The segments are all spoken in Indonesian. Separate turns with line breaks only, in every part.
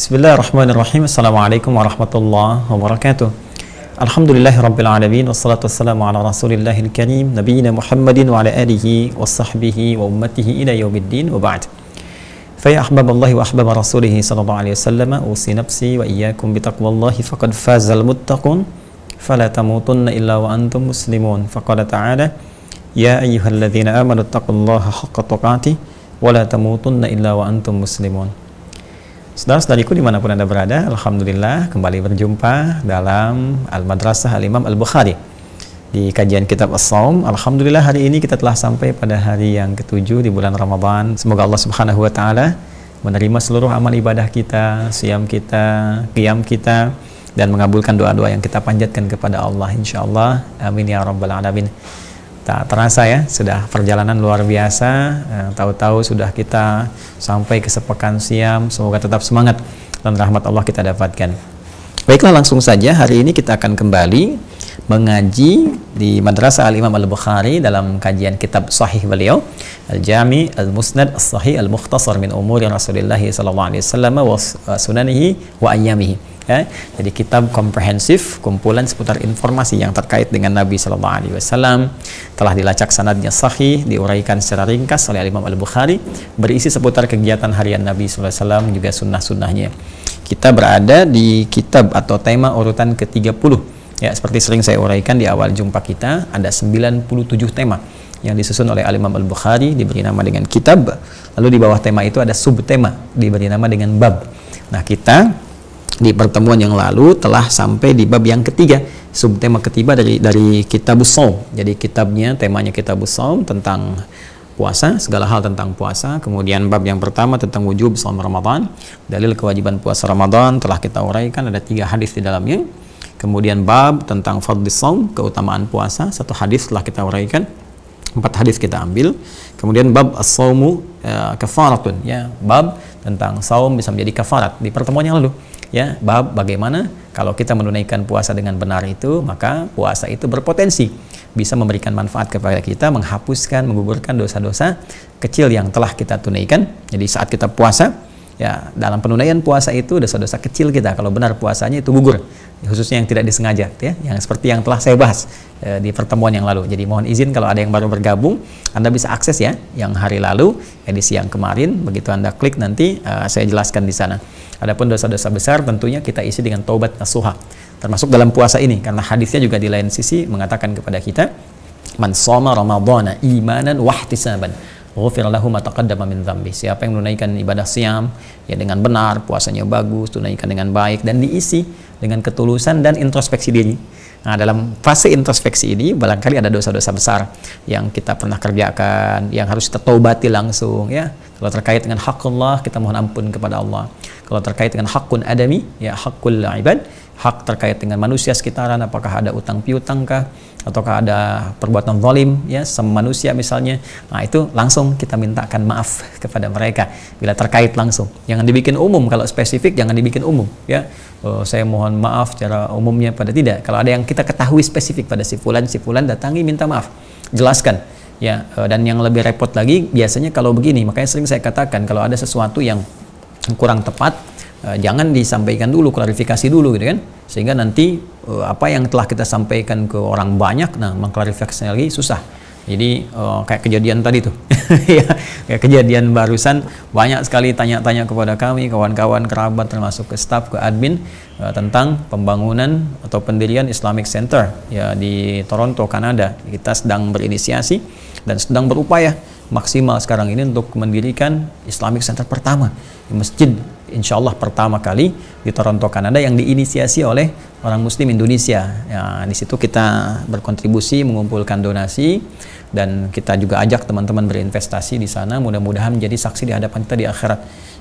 بسم الله الرحمن الرحيم السلام عليكم ورحمة الله وبركاته الحمد لله رب العالمين والصلاة والسلام على رسول الله الكريم نبينا محمد وعلى آله وصحبه وأمته إلى يوم الدين وبعد فيا أحباب الله وأحباب رسوله صلى الله عليه وسلم أوصي نفسي وإياكم بتقوى الله فقد فاز المتقون فلا تموتن إلا وأنتم مسلمون فقال تعالى يا أيها الذين آمنوا اتقوا الله حق تقاته ولا تموتن إلا وأنتم مسلمون Saudara-saudariku dimanapun Anda berada, Alhamdulillah kembali berjumpa dalam Al-Madrasah Al-Imam Al-Bukhari. Di kajian kitab As-Sawm, Alhamdulillah hari ini kita telah sampai pada hari yang ketujuh di bulan Ramadhan. Semoga Allah Subhanahu Wa Ta'ala menerima seluruh amal ibadah kita, siam kita, qiyam kita, dan mengabulkan doa-doa yang kita panjatkan kepada Allah. Insya Allah. Amin ya Rabbal Alamin. Tak terasa ya, sudah perjalanan luar biasa. Eh, tahu-tahu sudah kita sampai ke sepekan siam. Semoga tetap semangat dan rahmat Allah kita dapatkan. Baiklah langsung saja hari ini kita akan kembali mengaji di Madrasah Al-Imam Al-Bukhari dalam kajian kitab sahih beliau Al-Jami Al-Musnad Al-Sahih Al-Mukhtasar min Umuri Rasulullah sallallahu alaihi wasallam wa sunanihi wa ayyamihi ya. Jadi kitab komprehensif kumpulan seputar informasi yang terkait dengan Nabi Shallallahu Alaihi Wasallam telah dilacak sanadnya sahih diuraikan secara ringkas oleh Imam Al Bukhari berisi seputar kegiatan harian Nabi Shallallahu Alaihi Wasallam juga sunnah sunnahnya. Kita berada di kitab atau tema urutan ke-30 Ya, seperti sering saya uraikan di awal jumpa kita, ada 97 tema yang disusun oleh Al-Imam Al-Bukhari diberi nama dengan kitab. Lalu di bawah tema itu ada subtema diberi nama dengan bab. Nah, kita di pertemuan yang lalu telah sampai di bab yang ketiga subtema ketiba dari dari kitab Saum. Jadi kitabnya temanya kitab Saum tentang puasa, segala hal tentang puasa. Kemudian bab yang pertama tentang wujud salam Ramadan, dalil kewajiban puasa Ramadan telah kita uraikan ada tiga hadis di dalamnya. Kemudian bab tentang fadlis saum, keutamaan puasa, satu hadis telah kita uraikan. Empat hadis kita ambil. Kemudian bab as-saumu e, ya, bab tentang saum bisa menjadi kafarat di pertemuan yang lalu ya bab bagaimana kalau kita menunaikan puasa dengan benar itu maka puasa itu berpotensi bisa memberikan manfaat kepada kita menghapuskan menguburkan dosa-dosa kecil yang telah kita tunaikan jadi saat kita puasa ya dalam penunaian puasa itu dosa-dosa kecil kita kalau benar puasanya itu gugur ya, khususnya yang tidak disengaja gitu ya yang seperti yang telah saya bahas e, di pertemuan yang lalu jadi mohon izin kalau ada yang baru bergabung anda bisa akses ya yang hari lalu edisi yang kemarin begitu anda klik nanti e, saya jelaskan di sana adapun dosa-dosa besar tentunya kita isi dengan taubat nasuha termasuk dalam puasa ini karena hadisnya juga di lain sisi mengatakan kepada kita man soma ramadhana imanan wahtisaban ghufir lahu ma Siapa yang menunaikan ibadah siam ya dengan benar, puasanya bagus, tunaikan dengan baik dan diisi dengan ketulusan dan introspeksi diri. Nah, dalam fase introspeksi ini barangkali ada dosa-dosa besar yang kita pernah kerjakan, yang harus kita taubati langsung ya. Kalau terkait dengan hak Allah, kita mohon ampun kepada Allah. Kalau terkait dengan hakun adami, ya hakul ibad, hak terkait dengan manusia sekitaran, apakah ada utang piutang kah, ataukah ada perbuatan zalim ya sama manusia misalnya. Nah, itu langsung kita mintakan maaf kepada mereka bila terkait langsung. Jangan dibikin umum kalau spesifik jangan dibikin umum ya. Oh, saya mohon maaf secara umumnya pada tidak. Kalau ada yang kita ketahui spesifik pada si fulan, si fulan datangi minta maaf. Jelaskan ya eh, dan yang lebih repot lagi biasanya kalau begini makanya sering saya katakan kalau ada sesuatu yang kurang tepat Eh, jangan disampaikan dulu klarifikasi dulu gitu kan sehingga nanti uh, apa yang telah kita sampaikan ke orang banyak nah mengklarifikasi lagi susah jadi uh, kayak kejadian tadi tuh ya kayak kejadian barusan banyak sekali tanya-tanya kepada kami kawan-kawan kerabat termasuk ke staf ke admin uh, tentang pembangunan atau pendirian Islamic Center ya di Toronto Kanada kita sedang berinisiasi dan sedang berupaya maksimal sekarang ini untuk mendirikan Islamic Center pertama masjid insya Allah pertama kali di Toronto Kanada yang diinisiasi oleh orang Muslim Indonesia. Ya, di situ kita berkontribusi mengumpulkan donasi dan kita juga ajak teman-teman berinvestasi di sana. Mudah-mudahan menjadi saksi di hadapan kita di akhirat.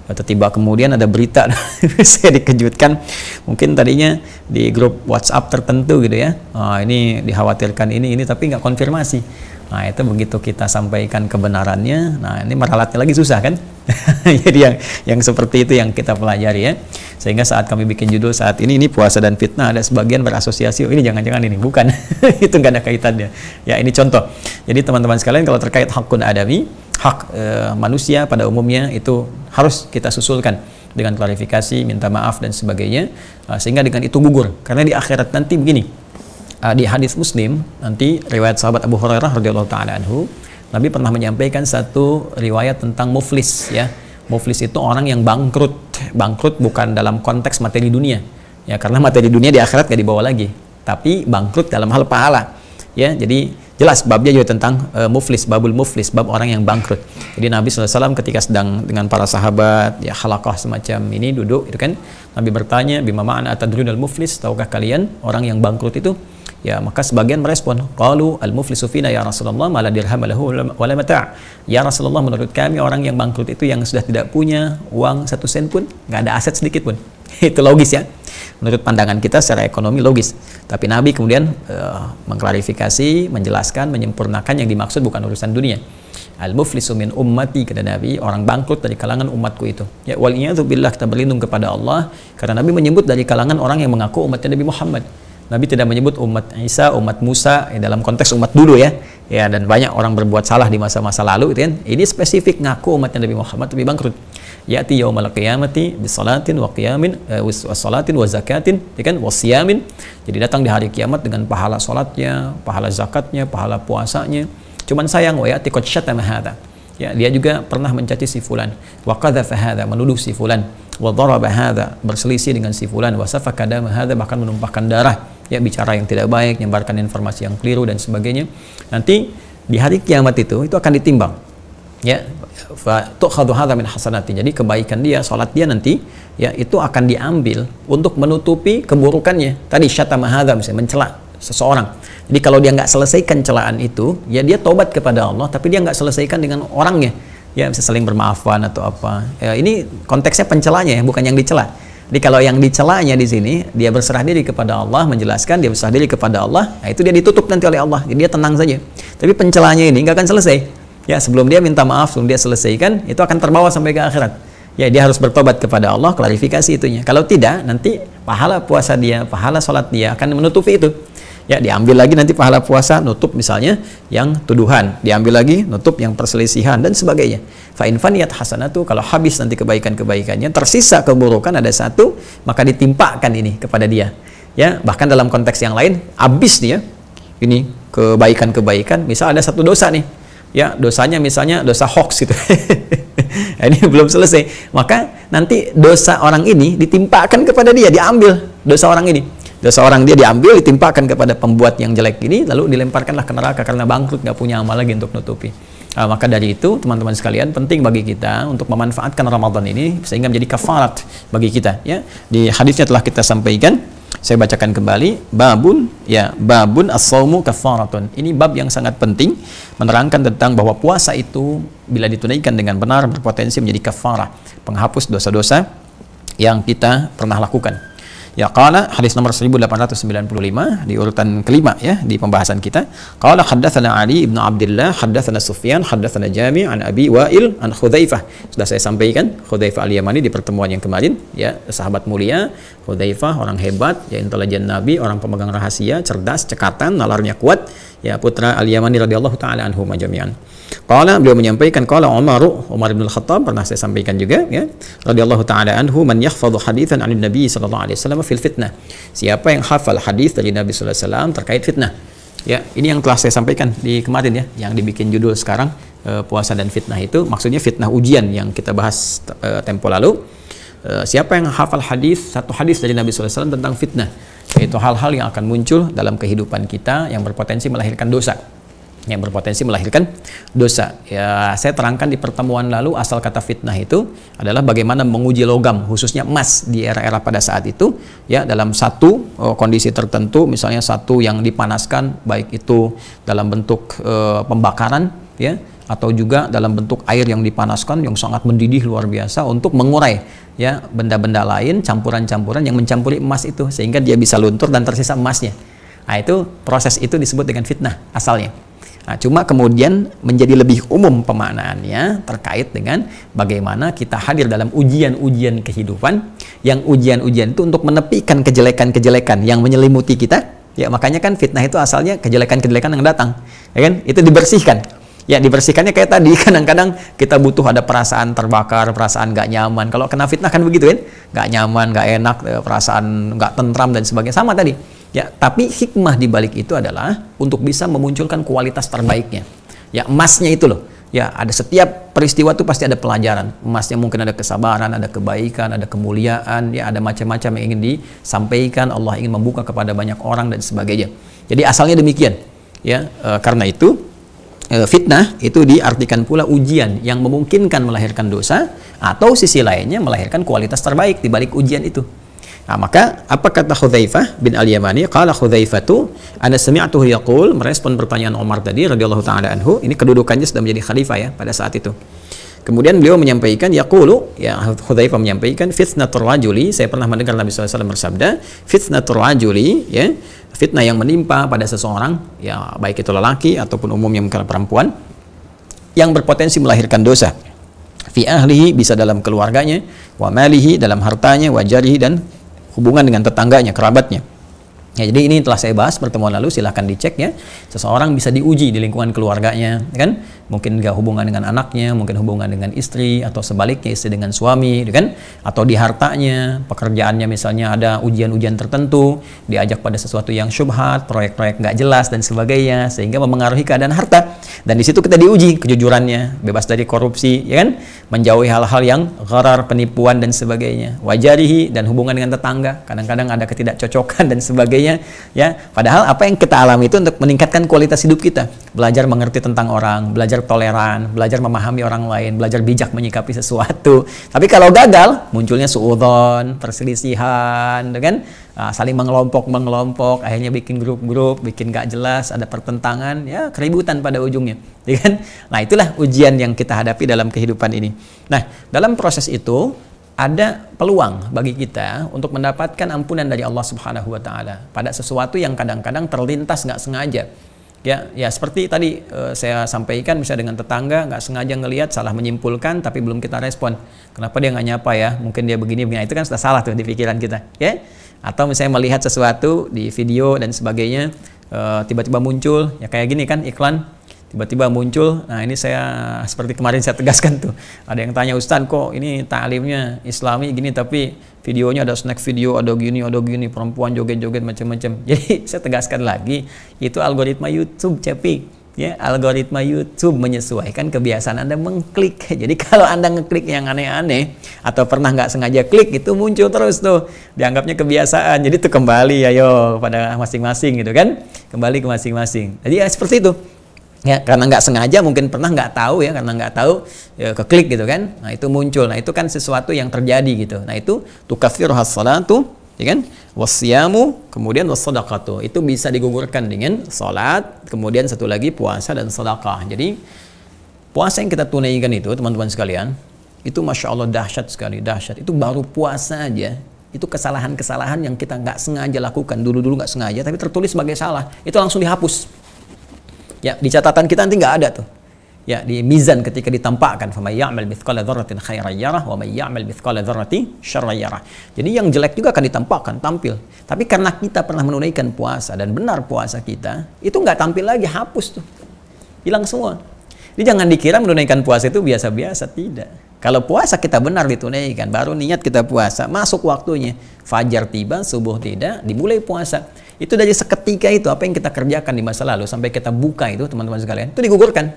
Tiba-tiba kemudian ada berita, saya dikejutkan. Mungkin tadinya di grup WhatsApp tertentu gitu ya. Oh, ini dikhawatirkan ini ini tapi nggak konfirmasi. Nah itu begitu kita sampaikan kebenarannya, nah ini meralatnya lagi susah kan? Jadi yang yang seperti itu yang kita pelajari ya. Sehingga saat kami bikin judul saat ini ini puasa dan fitnah ada sebagian berasosiasi oh, ini jangan-jangan ini bukan itu nggak ada kaitannya. Ya ini contoh. Jadi teman-teman sekalian kalau terkait hakun adami hak e, manusia pada umumnya itu harus kita susulkan dengan klarifikasi, minta maaf dan sebagainya eh, sehingga dengan itu gugur karena di akhirat nanti begini uh, di hadis Muslim nanti riwayat sahabat Abu Hurairah radhiyallahu taala anhu Nabi pernah menyampaikan satu riwayat tentang muflis ya. Muflis itu orang yang bangkrut. Bangkrut bukan dalam konteks materi dunia. Ya, karena materi dunia di akhirat gak dibawa lagi. Tapi bangkrut dalam hal pahala. Ya, jadi jelas babnya juga tentang uh, muflis, babul muflis, bab orang yang bangkrut. Jadi Nabi SAW ketika sedang dengan para sahabat, ya halakah semacam ini duduk, itu kan Nabi bertanya, bima ma'ana atadrunal muflis, tahukah kalian orang yang bangkrut itu? Ya, maka sebagian merespon, qalu al-muflisu fina ya Rasulullah malah dirham lahu wala mata'. Ya Rasulullah menurut kami orang yang bangkrut itu yang sudah tidak punya uang satu sen pun, nggak ada aset sedikit pun. itu logis ya. Menurut pandangan kita secara ekonomi logis. Tapi Nabi kemudian uh, mengklarifikasi, menjelaskan, menyempurnakan yang dimaksud bukan urusan dunia. Al-muflisu min ummati kata Nabi, orang bangkrut dari kalangan umatku itu. Ya wal billah kita berlindung kepada Allah karena Nabi menyebut dari kalangan orang yang mengaku umatnya Nabi Muhammad Nabi tidak menyebut umat Isa, umat Musa ya dalam konteks umat dulu ya. Ya dan banyak orang berbuat salah di masa-masa lalu itu kan. Ini spesifik ngaku umat Nabi Muhammad tapi bangkrut. Ya'ti yaumal qiyamati bisalatin wa qiyamin eh, wa salatin wa zakatin ya kan siyamin. Jadi datang di hari kiamat dengan pahala salatnya, pahala zakatnya, pahala puasanya. Cuman sayang wa ya'ti qad syatama mahada. Ya, dia juga pernah mencaci si fulan, wa qadzafa hadha, menuduh si fulan, wa daraba hadha, berselisih dengan si fulan, wa safaka bahkan menumpahkan darah ya bicara yang tidak baik, menyebarkan informasi yang keliru dan sebagainya. Nanti di hari kiamat itu itu akan ditimbang. Ya, tukhadhu hadza min hasanati. Jadi kebaikan dia, salat dia nanti ya itu akan diambil untuk menutupi keburukannya. Tadi syatama hadza misalnya mencela seseorang. Jadi kalau dia nggak selesaikan celaan itu, ya dia tobat kepada Allah, tapi dia nggak selesaikan dengan orangnya. Ya bisa saling bermaafan atau apa. Ya, ini konteksnya pencelanya ya, bukan yang dicela jadi kalau yang dicelanya di sini dia berserah diri kepada Allah menjelaskan dia berserah diri kepada Allah, nah itu dia ditutup nanti oleh Allah. Jadi dia tenang saja. Tapi pencelanya ini nggak akan selesai. Ya sebelum dia minta maaf, sebelum dia selesaikan itu akan terbawa sampai ke akhirat. Ya dia harus bertobat kepada Allah klarifikasi itunya. Kalau tidak nanti pahala puasa dia, pahala sholat dia akan menutupi itu ya diambil lagi nanti pahala puasa nutup misalnya yang tuduhan diambil lagi nutup yang perselisihan dan sebagainya fa in faniyat hasanatu kalau habis nanti kebaikan-kebaikannya tersisa keburukan ada satu maka ditimpakan ini kepada dia ya bahkan dalam konteks yang lain habis dia ya, ini kebaikan-kebaikan misal ada satu dosa nih ya dosanya misalnya dosa hoax gitu ini belum selesai maka nanti dosa orang ini ditimpakan kepada dia diambil dosa orang ini dosa orang dia diambil ditimpakan kepada pembuat yang jelek ini lalu dilemparkanlah ke neraka karena bangkrut nggak punya amal lagi untuk nutupi nah, maka dari itu teman-teman sekalian penting bagi kita untuk memanfaatkan Ramadan ini sehingga menjadi kafarat bagi kita ya di hadisnya telah kita sampaikan saya bacakan kembali babun ya babun as-saumu kafaratun ini bab yang sangat penting menerangkan tentang bahwa puasa itu bila ditunaikan dengan benar berpotensi menjadi kafarah penghapus dosa-dosa yang kita pernah lakukan Ya kala hadis nomor 1895 di urutan kelima ya di pembahasan kita. Qala haddatsana Ali bin Abdullah, haddatsana Sufyan, haddatsana Jami' an Abi Wa'il an Khudzaifah. Sudah saya sampaikan Khudzaifah Al-Yamani di pertemuan yang kemarin ya sahabat mulia Khudzaifah orang hebat ya intelijen Nabi, orang pemegang rahasia, cerdas, cekatan, nalarnya kuat ya putra Al-Yamani radhiyallahu taala anhu majami'an. Qala beliau menyampaikan qala Umar Umar bin Al-Khattab pernah saya sampaikan juga ya radhiyallahu taala anhu man yahfadhu haditsan 'an Nabi sallallahu alaihi wasallam fil fitnah. Siapa yang hafal hadis dari Nabi sallallahu alaihi wasallam terkait fitnah. Ya, ini yang telah saya sampaikan di kemarin ya, yang dibikin judul sekarang e, puasa dan fitnah itu maksudnya fitnah ujian yang kita bahas e, tempo lalu Eh, siapa yang hafal hadis satu hadis dari Nabi SAW tentang fitnah yaitu hal-hal yang akan muncul dalam kehidupan kita yang berpotensi melahirkan dosa yang berpotensi melahirkan dosa. Ya, saya terangkan di pertemuan lalu asal kata fitnah itu adalah bagaimana menguji logam khususnya emas di era-era pada saat itu ya dalam satu oh, kondisi tertentu misalnya satu yang dipanaskan baik itu dalam bentuk eh, pembakaran ya atau juga dalam bentuk air yang dipanaskan yang sangat mendidih luar biasa untuk mengurai ya benda-benda lain campuran-campuran yang mencampuri emas itu sehingga dia bisa luntur dan tersisa emasnya nah itu proses itu disebut dengan fitnah asalnya nah, cuma kemudian menjadi lebih umum pemaknaannya terkait dengan bagaimana kita hadir dalam ujian-ujian kehidupan yang ujian-ujian itu untuk menepikan kejelekan-kejelekan yang menyelimuti kita ya makanya kan fitnah itu asalnya kejelekan-kejelekan yang datang ya kan itu dibersihkan ya dibersihkannya kayak tadi kadang-kadang kita butuh ada perasaan terbakar perasaan gak nyaman kalau kena fitnah kan begitu kan gak nyaman gak enak eh, perasaan gak tentram dan sebagainya sama tadi ya tapi hikmah di balik itu adalah untuk bisa memunculkan kualitas terbaiknya ya emasnya itu loh ya ada setiap peristiwa tuh pasti ada pelajaran emasnya mungkin ada kesabaran ada kebaikan ada kemuliaan ya ada macam-macam yang ingin disampaikan Allah ingin membuka kepada banyak orang dan sebagainya jadi asalnya demikian ya e, karena itu Eh, fitnah itu diartikan pula ujian yang memungkinkan melahirkan dosa atau sisi lainnya melahirkan kualitas terbaik di balik ujian itu. Nah, maka apa kata Hudzaifah bin Al-Yamani? Qala itu tu ana sami'tuhu yaqul merespon pertanyaan Umar tadi radhiyallahu taala anhu. Ini kedudukannya sudah menjadi khalifah ya pada saat itu. Kemudian beliau menyampaikan yaqulu ya Hudzaifah menyampaikan fitnatur rajuli saya pernah mendengar Nabi SAW bersabda fitnatur rajuli ya fitnah yang menimpa pada seseorang ya baik itu lelaki ataupun umumnya perempuan yang berpotensi melahirkan dosa fi ahlihi bisa dalam keluarganya wa malihi dalam hartanya wa jarihi dan hubungan dengan tetangganya kerabatnya Ya, jadi ini telah saya bahas pertemuan lalu, silahkan dicek ya. Seseorang bisa diuji di lingkungan keluarganya, ya kan? Mungkin gak hubungan dengan anaknya, mungkin hubungan dengan istri, atau sebaliknya istri dengan suami, gitu kan? Atau di hartanya, pekerjaannya misalnya ada ujian-ujian tertentu, diajak pada sesuatu yang syubhat, proyek-proyek gak jelas, dan sebagainya, sehingga memengaruhi keadaan harta. Dan di situ kita diuji kejujurannya, bebas dari korupsi, ya kan? Menjauhi hal-hal yang gharar, penipuan, dan sebagainya. Wajarihi, dan hubungan dengan tetangga, kadang-kadang ada ketidakcocokan, dan sebagainya sebagainya ya padahal apa yang kita alami itu untuk meningkatkan kualitas hidup kita belajar mengerti tentang orang belajar toleran belajar memahami orang lain belajar bijak menyikapi sesuatu tapi kalau gagal munculnya suudon perselisihan dengan ya ah, saling mengelompok mengelompok akhirnya bikin grup-grup bikin gak jelas ada pertentangan ya keributan pada ujungnya ya kan nah itulah ujian yang kita hadapi dalam kehidupan ini nah dalam proses itu ada peluang bagi kita untuk mendapatkan ampunan dari Allah Subhanahu wa taala pada sesuatu yang kadang-kadang terlintas nggak sengaja. Ya, ya seperti tadi e, saya sampaikan bisa dengan tetangga nggak sengaja ngelihat salah menyimpulkan tapi belum kita respon. Kenapa dia nggak nyapa ya? Mungkin dia begini begini. Nah, itu kan sudah salah tuh di pikiran kita, ya. Atau misalnya melihat sesuatu di video dan sebagainya eh, tiba-tiba e, muncul ya kayak gini kan iklan tiba-tiba muncul nah ini saya seperti kemarin saya tegaskan tuh ada yang tanya Ustaz kok ini taklimnya islami gini tapi videonya ada snack video ada gini ada gini perempuan joget-joget macam-macam jadi saya tegaskan lagi itu algoritma YouTube cepi ya algoritma YouTube menyesuaikan kebiasaan anda mengklik jadi kalau anda ngeklik yang aneh-aneh atau pernah nggak sengaja klik itu muncul terus tuh dianggapnya kebiasaan jadi tuh kembali ayo pada masing-masing gitu kan kembali ke masing-masing jadi ya, seperti itu ya karena nggak sengaja mungkin pernah nggak tahu ya karena nggak tahu ya, keklik gitu kan nah itu muncul nah itu kan sesuatu yang terjadi gitu nah itu tukafir salatu ya kan wasiyamu kemudian wasadaqatu itu bisa digugurkan dengan sholat kemudian satu lagi puasa dan sedekah jadi puasa yang kita tunaikan itu teman-teman sekalian itu masya Allah dahsyat sekali dahsyat itu baru puasa aja itu kesalahan-kesalahan yang kita nggak sengaja lakukan dulu-dulu nggak sengaja tapi tertulis sebagai salah itu langsung dihapus Ya, di catatan kita nanti nggak ada tuh. Ya, di mizan ketika ditampakkan fama ya'mal mithqala dzarratin khairan yarah wa may ya'mal mithqala dzarrati syarran yarah. Jadi yang jelek juga akan ditampakkan, tampil. Tapi karena kita pernah menunaikan puasa dan benar puasa kita, itu nggak tampil lagi, hapus tuh. Hilang semua. Jadi jangan dikira menunaikan puasa itu biasa-biasa, tidak. Kalau puasa kita benar ditunaikan, baru niat kita puasa, masuk waktunya. Fajar tiba, subuh tidak, dimulai puasa. Itu dari seketika itu apa yang kita kerjakan di masa lalu sampai kita buka itu teman-teman sekalian itu digugurkan.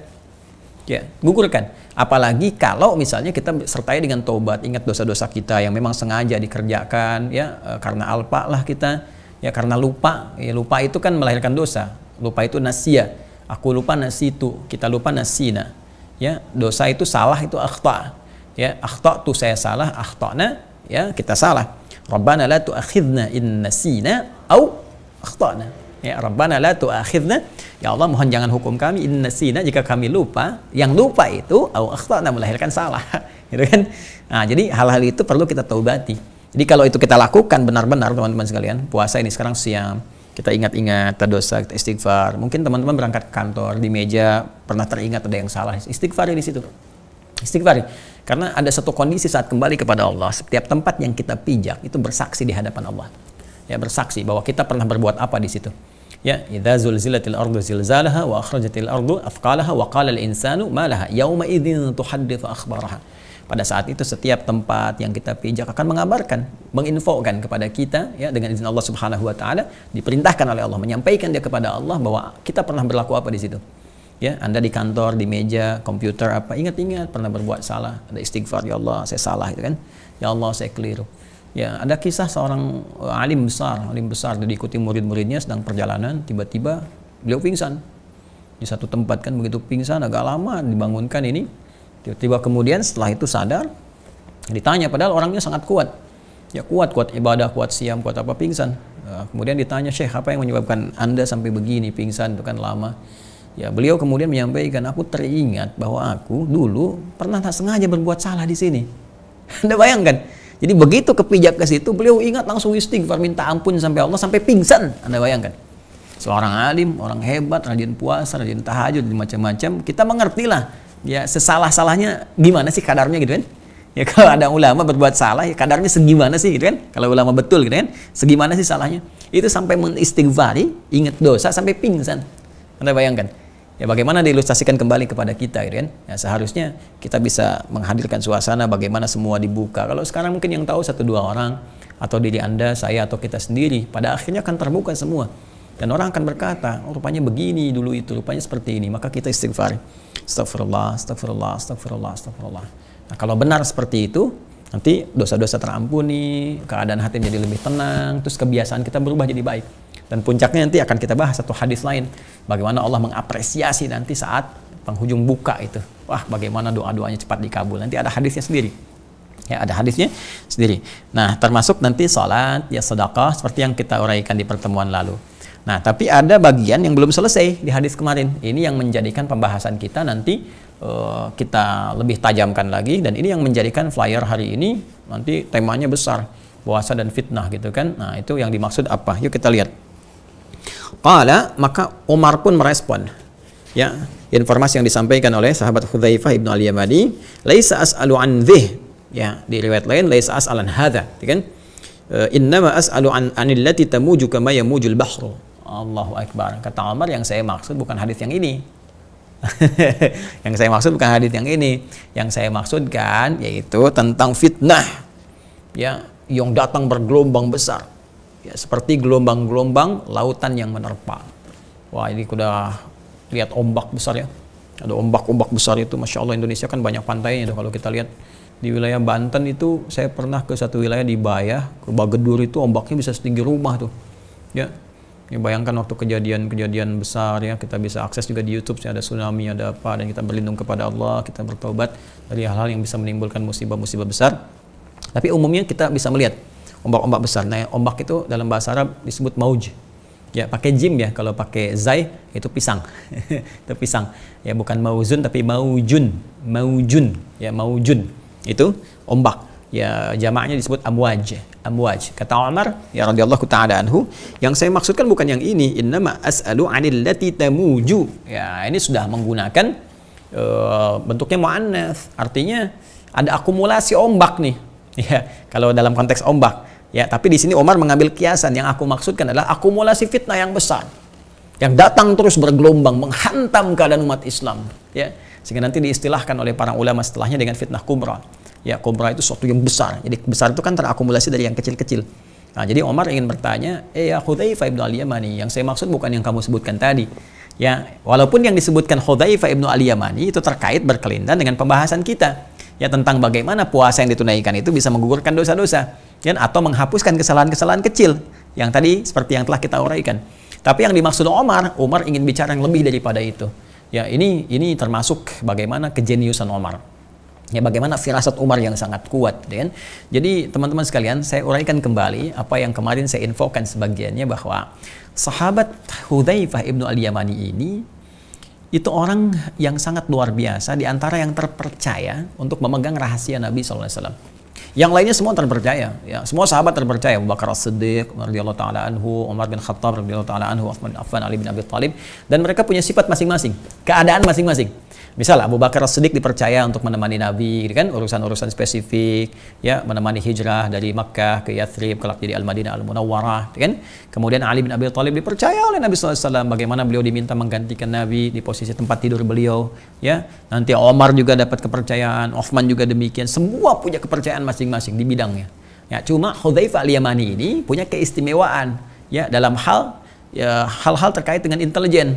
Ya, gugurkan. Apalagi kalau misalnya kita sertai dengan tobat, ingat dosa-dosa kita yang memang sengaja dikerjakan ya eh, karena alpa lah kita ya karena lupa. Ya, lupa itu kan melahirkan dosa. Lupa itu nasia. Aku lupa nasitu, kita lupa nasina. Ya, dosa itu salah itu akhta. Ya, akhta tuh saya salah, akhtana ya kita salah. Rabbana la tu'akhidna in nasina au akhtana. Ya Rabbana la tu'akhidna. Ya Allah mohon jangan hukum kami inna sina jika kami lupa. Yang lupa itu au akhtana melahirkan salah. gitu kan? Nah, jadi hal-hal itu perlu kita taubati. Jadi kalau itu kita lakukan benar-benar teman-teman sekalian, puasa ini sekarang siang kita ingat-ingat terdosa kita istighfar mungkin teman-teman berangkat ke kantor di meja pernah teringat ada yang salah istighfar di situ istighfar karena ada satu kondisi saat kembali kepada Allah setiap tempat yang kita pijak itu bersaksi di hadapan Allah ya bersaksi bahwa kita pernah berbuat apa di situ ya idza zulzilatil ardu zilzalaha wa akhrajatil ardu afqalaha wa qala al insanu ma laha yauma idzin tuhaddithu akhbaraha pada saat itu setiap tempat yang kita pijak akan mengabarkan, menginfokan kepada kita ya dengan izin Allah Subhanahu wa taala diperintahkan oleh Allah menyampaikan dia kepada Allah bahwa kita pernah berlaku apa di situ. Ya, Anda di kantor, di meja, komputer apa, ingat-ingat pernah berbuat salah, ada istighfar ya Allah, saya salah itu kan. Ya Allah, saya keliru. Ya, ada kisah seorang eh, alim besar, alim besar diikuti murid-muridnya sedang perjalanan, tiba-tiba beliau pingsan. Di satu tempat kan begitu pingsan agak lama dibangunkan ini. Tiba-tiba kemudian setelah itu sadar, ditanya padahal orangnya sangat kuat. Ya kuat, kuat ibadah, kuat siam, kuat apa pingsan. Eh, kemudian ditanya, "Syekh, apa yang menyebabkan Anda sampai begini pingsan itu kan lama?" Ya, beliau kemudian menyampaikan, aku teringat bahwa aku dulu pernah tak sengaja berbuat salah di sini. Anda bayangkan, jadi begitu kepijak ke situ, beliau ingat langsung istighfar minta ampun sampai Allah sampai pingsan. Anda bayangkan. Seorang alim, orang hebat, rajin puasa, rajin tahajud, macam-macam. Kita mengertilah ya sesalah-salahnya gimana sih kadarnya gitu kan. Ya kalau ada ulama berbuat salah ya kadarnya segimana sih gitu kan? Kalau ulama betul gitu kan? Segimana sih salahnya? Itu sampai mengistighfari, ingat dosa sampai pingsan. Anda bayangkan ya bagaimana diilustrasikan kembali kepada kita gitu kan ya seharusnya kita bisa menghadirkan suasana bagaimana semua dibuka kalau sekarang mungkin yang tahu satu dua orang atau diri anda saya atau kita sendiri pada akhirnya akan terbuka semua dan orang akan berkata oh, rupanya begini dulu itu rupanya seperti ini maka kita istighfar astagfirullah astagfirullah astagfirullah astagfirullah nah kalau benar seperti itu nanti dosa-dosa terampuni keadaan hati menjadi lebih tenang terus kebiasaan kita berubah jadi baik dan puncaknya nanti akan kita bahas satu hadis lain. Bagaimana Allah mengapresiasi nanti saat penghujung buka itu. Wah bagaimana doa-doanya cepat dikabul. Nanti ada hadisnya sendiri. Ya, ada hadisnya sendiri. Nah, termasuk nanti salat, ya sedekah seperti yang kita uraikan di pertemuan lalu. Nah, tapi ada bagian yang belum selesai di hadis kemarin. Ini yang menjadikan pembahasan kita nanti uh, kita lebih tajamkan lagi dan ini yang menjadikan flyer hari ini nanti temanya besar, puasa dan fitnah gitu kan. Nah, itu yang dimaksud apa? Yuk kita lihat. Qala maka Umar pun merespon. Ya, informasi yang disampaikan oleh sahabat Hudzaifah Ibnu Al-Yamani, "Laisa as'alu an dhih." Ya, di riwayat lain "laisa as'alan hadza." Ya kan? Eh, innama as'alu an anillati tamuju kama yamujul bahru. Allahu akbar. Kata Umar yang saya maksud bukan hadis yang ini. yang saya maksud bukan hadis yang ini. Yang saya maksudkan yaitu tentang fitnah. Ya, yang datang bergelombang besar ya, seperti gelombang-gelombang lautan yang menerpa. Wah ini udah lihat ombak besar ya, ada ombak-ombak besar itu, masya Allah Indonesia kan banyak pantainya itu kalau kita lihat di wilayah Banten itu saya pernah ke satu wilayah di Bayah, ke Bagedur itu ombaknya bisa setinggi rumah tuh, ya. Ya, bayangkan waktu kejadian-kejadian besar ya kita bisa akses juga di YouTube ada tsunami ada apa dan kita berlindung kepada Allah kita bertobat dari hal-hal yang bisa menimbulkan musibah-musibah besar tapi umumnya kita bisa melihat ombak-ombak besar. Nah, ombak itu dalam bahasa Arab disebut mauj. Ya, pakai jim ya. Kalau pakai zai itu pisang. itu pisang. Ya, bukan mauzun tapi maujun. Maujun, ya maujun. Itu ombak. Ya, jamaknya disebut amwaj. Amwaj. Kata Umar ya radhiyallahu taala anhu, yang saya maksudkan bukan yang ini, innama as'alu 'anil lati tamuju. Ya, ini sudah menggunakan uh, bentuknya muannats. Artinya ada akumulasi ombak nih. Ya, kalau dalam konteks ombak Ya, tapi di sini Omar mengambil kiasan yang aku maksudkan adalah akumulasi fitnah yang besar yang datang terus bergelombang menghantam keadaan umat Islam, ya. Sehingga nanti diistilahkan oleh para ulama setelahnya dengan fitnah kubra. Ya, kubra itu suatu yang besar. Jadi besar itu kan terakumulasi dari yang kecil-kecil. Nah, jadi Omar ingin bertanya, "Eh ya Hudzaifah ibnu Al-Yamani, yang saya maksud bukan yang kamu sebutkan tadi." Ya, walaupun yang disebutkan Hudzaifah ibnu Al-Yamani itu terkait berkelindan dengan pembahasan kita ya tentang bagaimana puasa yang ditunaikan itu bisa menggugurkan dosa-dosa dan ya, atau menghapuskan kesalahan-kesalahan kecil yang tadi seperti yang telah kita uraikan. Tapi yang dimaksud Omar, Umar ingin bicara yang lebih daripada itu. Ya, ini ini termasuk bagaimana kejeniusan Omar. Ya, bagaimana firasat Umar yang sangat kuat, dan jadi teman-teman sekalian, saya uraikan kembali apa yang kemarin saya infokan sebagiannya bahwa sahabat Hudzaifah ibnu al-Yamani ini itu orang yang sangat luar biasa di antara yang terpercaya untuk memegang rahasia Nabi SAW. Yang lainnya semua terpercaya, ya. semua sahabat terpercaya. Abu Bakar As-Siddiq, radhiyallahu taala anhu, Umar bin Khattab radhiyallahu taala anhu, Utsman bin Affan, Ali bin Abi Thalib dan mereka punya sifat masing-masing, keadaan masing-masing. Misal Abu Bakar sedikit dipercaya untuk menemani Nabi, gitu kan urusan-urusan spesifik, ya menemani hijrah dari Makkah ke Yathrib, kelak jadi Al-Madinah Al-Munawwarah, gitu kan. Kemudian Ali bin Abi Thalib dipercaya oleh Nabi Alaihi Wasallam bagaimana beliau diminta menggantikan Nabi di posisi tempat tidur beliau, ya. Nanti Omar juga dapat kepercayaan, Uthman juga demikian. Semua punya kepercayaan masing-masing di bidangnya. Ya, cuma Hudzaifah Al-Yamani ini punya keistimewaan ya dalam hal ya, hal-hal terkait dengan intelijen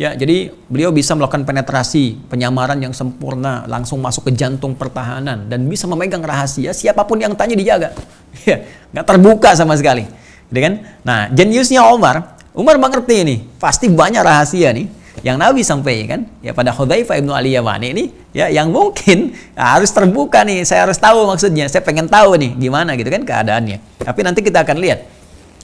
Ya, jadi beliau bisa melakukan penetrasi, penyamaran yang sempurna, langsung masuk ke jantung pertahanan dan bisa memegang rahasia siapapun yang tanya dijaga. Ya, nggak terbuka sama sekali. Gitu kan? Nah, jeniusnya Umar, Umar mengerti ini, pasti banyak rahasia nih yang Nabi sampaikan kan? ya pada Khodayfa ibnu Ali Yamani ini ya yang mungkin ya, harus terbuka nih saya harus tahu maksudnya saya pengen tahu nih gimana gitu kan keadaannya tapi nanti kita akan lihat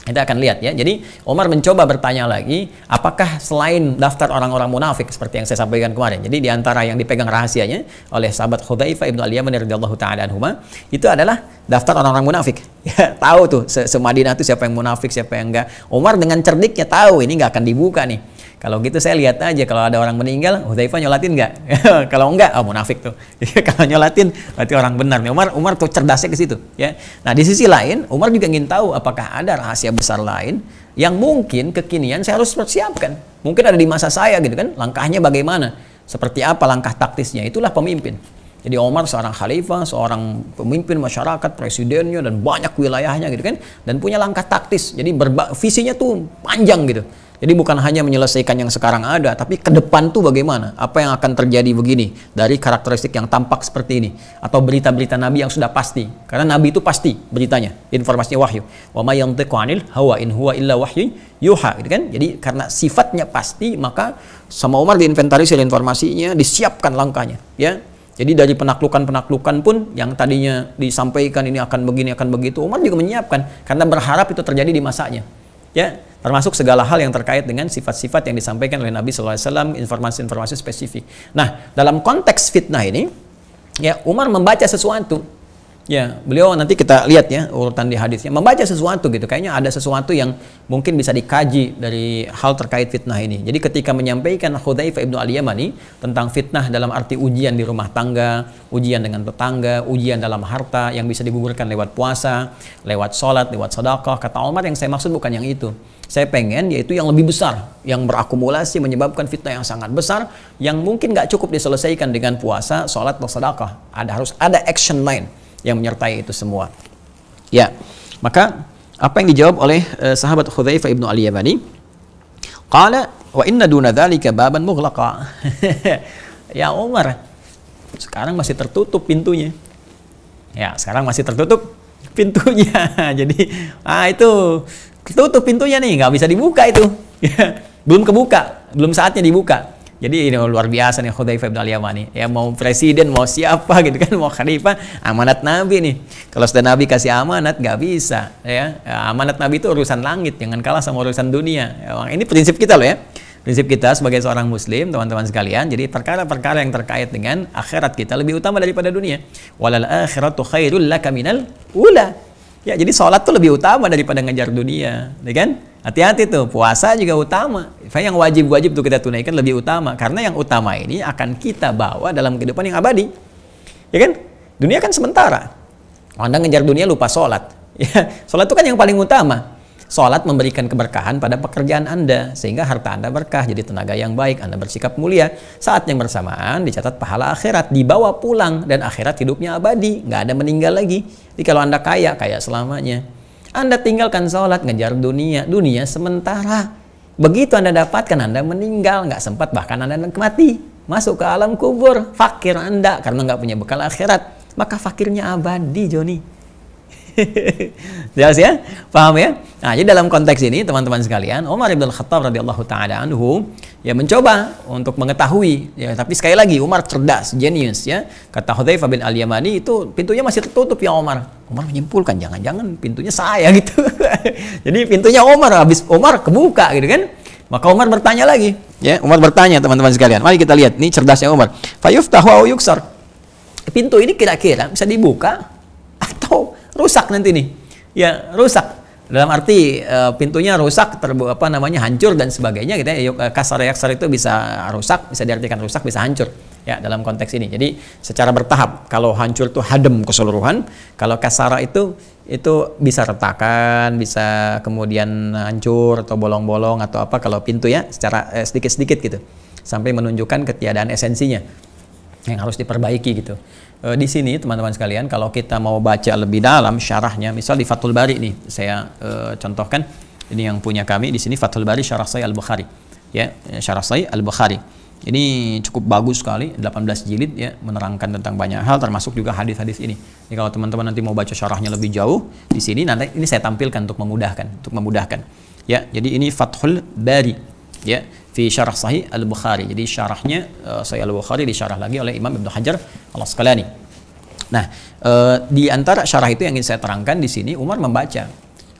kita akan lihat ya. Jadi Omar mencoba bertanya lagi, apakah selain daftar orang-orang munafik seperti yang saya sampaikan kemarin. Jadi diantara yang dipegang rahasianya oleh sahabat Hudzaifah ibnu Aliyah yaman radhiyallahu taala anhuma itu adalah daftar orang-orang munafik. Ya, tahu tuh se, -se itu siapa yang munafik, siapa yang enggak. Omar dengan cerdiknya tahu ini nggak akan dibuka nih. Kalau gitu saya lihat aja kalau ada orang meninggal, Hudzaifah nyolatin nggak? kalau enggak, oh ah, munafik tuh. kalau nyolatin berarti orang benar. Nih Umar Umar tuh cerdasnya ke situ, ya. Nah, di sisi lain Umar juga ingin tahu apakah ada rahasia besar lain yang mungkin kekinian saya harus persiapkan. Mungkin ada di masa saya gitu kan. Langkahnya bagaimana? Seperti apa langkah taktisnya? Itulah pemimpin. Jadi Omar seorang khalifah, seorang pemimpin masyarakat, presidennya dan banyak wilayahnya gitu kan dan punya langkah taktis. Jadi berba- visinya tuh panjang gitu. Jadi bukan hanya menyelesaikan yang sekarang ada, tapi ke depan tuh bagaimana? Apa yang akan terjadi begini dari karakteristik yang tampak seperti ini atau berita-berita Nabi yang sudah pasti. Karena Nabi itu pasti beritanya, informasinya wahyu. Wa ma yantiqu anil hawa in huwa illa wahyu yuha, gitu kan? Jadi karena sifatnya pasti, maka sama Umar diinventarisir informasinya, disiapkan langkahnya, ya. Jadi dari penaklukan-penaklukan pun yang tadinya disampaikan ini akan begini akan begitu, Umar juga menyiapkan karena berharap itu terjadi di masanya. Ya, termasuk segala hal yang terkait dengan sifat-sifat yang disampaikan oleh Nabi SAW, informasi-informasi spesifik. Nah, dalam konteks fitnah ini, ya Umar membaca sesuatu Ya, beliau nanti kita lihat ya urutan di hadisnya. Membaca sesuatu gitu, kayaknya ada sesuatu yang mungkin bisa dikaji dari hal terkait fitnah ini. Jadi ketika menyampaikan Khudaifah ibnu al Yamani tentang fitnah dalam arti ujian di rumah tangga, ujian dengan tetangga, ujian dalam harta yang bisa digugurkan lewat puasa, lewat sholat, lewat sedekah. Kata Umar yang saya maksud bukan yang itu. Saya pengen yaitu yang lebih besar, yang berakumulasi menyebabkan fitnah yang sangat besar, yang mungkin nggak cukup diselesaikan dengan puasa, sholat, atau sedekah. Ada harus ada action lain yang menyertai itu semua. Ya, maka apa yang dijawab oleh uh, sahabat Hudzaifah ibnu Ali Yamani? Qala wa inna duna dzalika baban mughlaqa. ya Umar, sekarang masih tertutup pintunya. Ya, sekarang masih tertutup pintunya. Jadi, ah itu tertutup pintunya nih, nggak bisa dibuka itu. belum kebuka, belum saatnya dibuka. Jadi ini luar biasa nih khodai bin Al-Yamani. Ya mau presiden, mau siapa gitu kan, mau khalifah, amanat Nabi nih. Kalau sudah Nabi kasih amanat nggak bisa ya. Amanat Nabi itu urusan langit, jangan kalah sama urusan dunia. Ya, Ini prinsip kita loh ya. Prinsip kita sebagai seorang muslim, teman-teman sekalian, jadi perkara-perkara yang terkait dengan akhirat kita lebih utama daripada dunia. Walal akhiratu khairul laka minal ula. Ya, jadi sholat tuh lebih utama daripada ngejar dunia, ya kan? Hati-hati tuh, puasa juga utama. Yang wajib-wajib tuh kita tunaikan lebih utama. Karena yang utama ini akan kita bawa dalam kehidupan yang abadi. Ya kan? Dunia kan sementara. Anda ngejar dunia lupa sholat. Ya, sholat itu kan yang paling utama. Sholat memberikan keberkahan pada pekerjaan Anda. Sehingga harta Anda berkah, jadi tenaga yang baik. Anda bersikap mulia. Saat yang bersamaan dicatat pahala akhirat. Dibawa pulang dan akhirat hidupnya abadi. Nggak ada meninggal lagi. Jadi kalau Anda kaya, kaya selamanya anda tinggalkan sholat, ngejar dunia. Dunia sementara. Begitu Anda dapatkan, Anda meninggal. Nggak sempat, bahkan Anda mati. Masuk ke alam kubur. Fakir Anda karena nggak punya bekal akhirat. Maka fakirnya abadi, Joni. Jelas ya? Paham ya? Nah, jadi dalam konteks ini teman-teman sekalian, Umar bin Khattab radhiyallahu taala anhu ya mencoba untuk mengetahui ya, tapi sekali lagi Umar cerdas, genius ya. Kata Hudzaifah bin Al-Yamani itu pintunya masih tertutup ya Umar. Umar menyimpulkan jangan-jangan pintunya saya gitu. jadi pintunya Umar habis Umar kebuka gitu kan. Maka Umar bertanya lagi, ya Umar bertanya teman-teman sekalian. Mari kita lihat, nih cerdasnya Umar. Fayuftahu au yuksar. Pintu ini kira-kira bisa dibuka atau rusak nanti nih. Ya, rusak. Dalam arti eh, pintunya rusak, terbu apa namanya hancur dan sebagainya gitu ya. Eh, kasar yaksar itu bisa rusak, bisa diartikan rusak, bisa hancur. Ya, dalam konteks ini. Jadi secara bertahap. Kalau hancur itu hadem keseluruhan, kalau kasara itu itu bisa retakan, bisa kemudian hancur atau bolong-bolong atau apa kalau pintu ya secara eh, sedikit-sedikit eh, gitu. Sampai menunjukkan ketiadaan esensinya yang harus diperbaiki gitu e, di sini teman-teman sekalian kalau kita mau baca lebih dalam syarahnya misal di Fathul Bari nih saya e, contohkan ini yang punya kami di sini Fathul Bari syarah saya Al-Bukhari ya syarah saya Al-Bukhari ini cukup bagus sekali 18 jilid ya menerangkan tentang banyak hal termasuk juga hadis-hadis ini. Jadi kalau teman-teman nanti mau baca syarahnya lebih jauh di sini nanti ini saya tampilkan untuk memudahkan untuk memudahkan. Ya, jadi ini Fathul Bari ya fi syarah sahih Al-Bukhari. Jadi syarahnya uh, Sahih Al-Bukhari disyarah lagi oleh Imam Ibnu Hajar Al-Asqalani. Nah, uh, di antara syarah itu yang ingin saya terangkan di sini Umar membaca.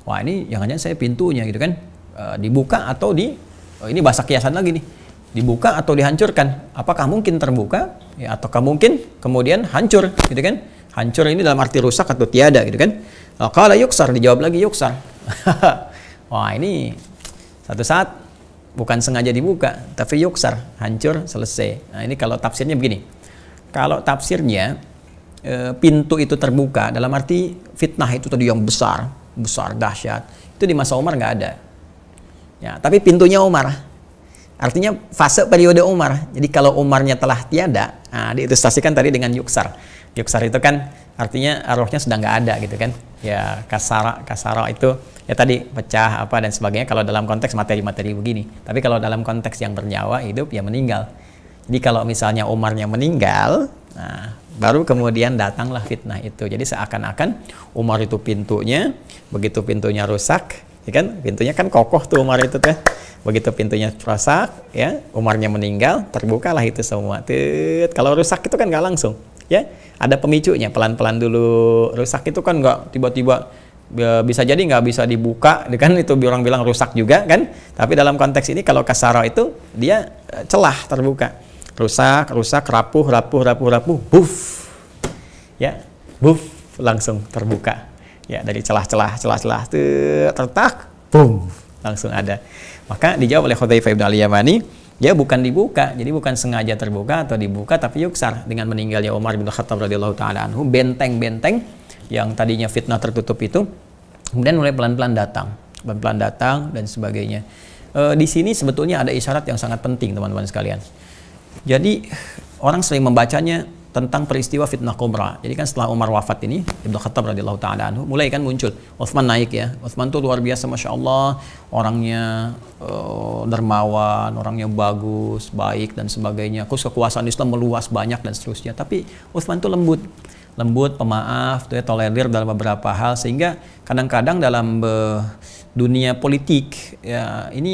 Wah, ini yang hanya saya pintunya gitu kan. Uh, dibuka atau di uh, ini bahasa kiasan lagi nih. Dibuka atau dihancurkan? Apakah mungkin terbuka ya ataukah mungkin kemudian hancur gitu kan? Hancur ini dalam arti rusak atau tiada gitu kan? Kalau yuksar dijawab lagi yuksar. Wah, ini satu saat bukan sengaja dibuka, tapi yuksar, hancur, selesai. Nah, ini kalau tafsirnya begini. Kalau tafsirnya e, pintu itu terbuka dalam arti fitnah itu tadi yang besar, besar dahsyat. Itu di masa Umar nggak ada. Ya, tapi pintunya Umar. Artinya fase periode Umar. Jadi kalau Umarnya telah tiada, nah, diilustrasikan tadi dengan yuksar yuksar itu kan artinya rohnya sudah nggak ada gitu kan ya kasara kasara itu ya tadi pecah apa dan sebagainya kalau dalam konteks materi-materi begini tapi kalau dalam konteks yang bernyawa hidup ya meninggal jadi kalau misalnya Umarnya meninggal nah baru kemudian datanglah fitnah itu jadi seakan-akan Umar itu pintunya begitu pintunya rusak ya kan pintunya kan kokoh tuh Umar itu tuh begitu pintunya rusak ya Umarnya meninggal terbukalah itu semua tuh kalau rusak itu kan nggak langsung ya ada pemicunya pelan-pelan dulu rusak itu kan nggak tiba-tiba e, bisa jadi nggak bisa dibuka kan itu orang bilang rusak juga kan tapi dalam konteks ini kalau kasaro itu dia e, celah terbuka rusak rusak rapuh rapuh rapuh rapuh buff ya buff langsung terbuka ya dari celah-celah celah-celah tertak boom langsung ada maka dijawab oleh Khudzaifah bin yamani Ya bukan dibuka jadi bukan sengaja terbuka atau dibuka tapi yuksar dengan meninggalnya Umar bin Khattab radhiyallahu taala anhu benteng-benteng yang tadinya fitnah tertutup itu kemudian mulai pelan-pelan datang pelan-pelan datang dan sebagainya e, di sini sebetulnya ada isyarat yang sangat penting teman-teman sekalian jadi orang sering membacanya tentang peristiwa fitnah kubra. Jadi kan setelah Umar wafat ini, Ibnu Khattab radhiyallahu taala anhu mulai kan muncul. Utsman naik ya. Utsman tuh luar biasa masya Allah orangnya uh, dermawan, orangnya bagus, baik dan sebagainya. Khusus kekuasaan Islam meluas banyak dan seterusnya. Tapi Utsman tuh lembut lembut, pemaaf, tuh ya, tolerir dalam beberapa hal sehingga kadang-kadang dalam be dunia politik ya ini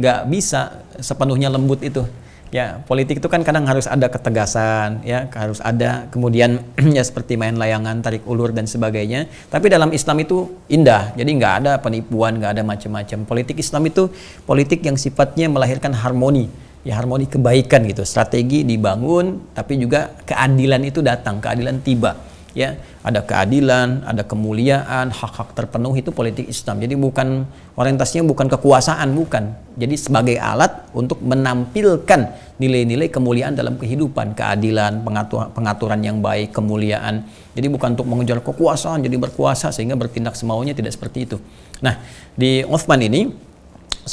nggak bisa sepenuhnya lembut itu ya politik itu kan kadang harus ada ketegasan ya harus ada kemudian ya seperti main layangan tarik ulur dan sebagainya tapi dalam Islam itu indah jadi nggak ada penipuan nggak ada macam-macam politik Islam itu politik yang sifatnya melahirkan harmoni ya harmoni kebaikan gitu strategi dibangun tapi juga keadilan itu datang keadilan tiba ya ada keadilan ada kemuliaan hak-hak terpenuhi itu politik Islam jadi bukan orientasinya bukan kekuasaan bukan jadi sebagai alat untuk menampilkan nilai-nilai kemuliaan dalam kehidupan keadilan pengatur pengaturan yang baik kemuliaan jadi bukan untuk mengejar kekuasaan jadi berkuasa sehingga bertindak semaunya tidak seperti itu nah di Uthman ini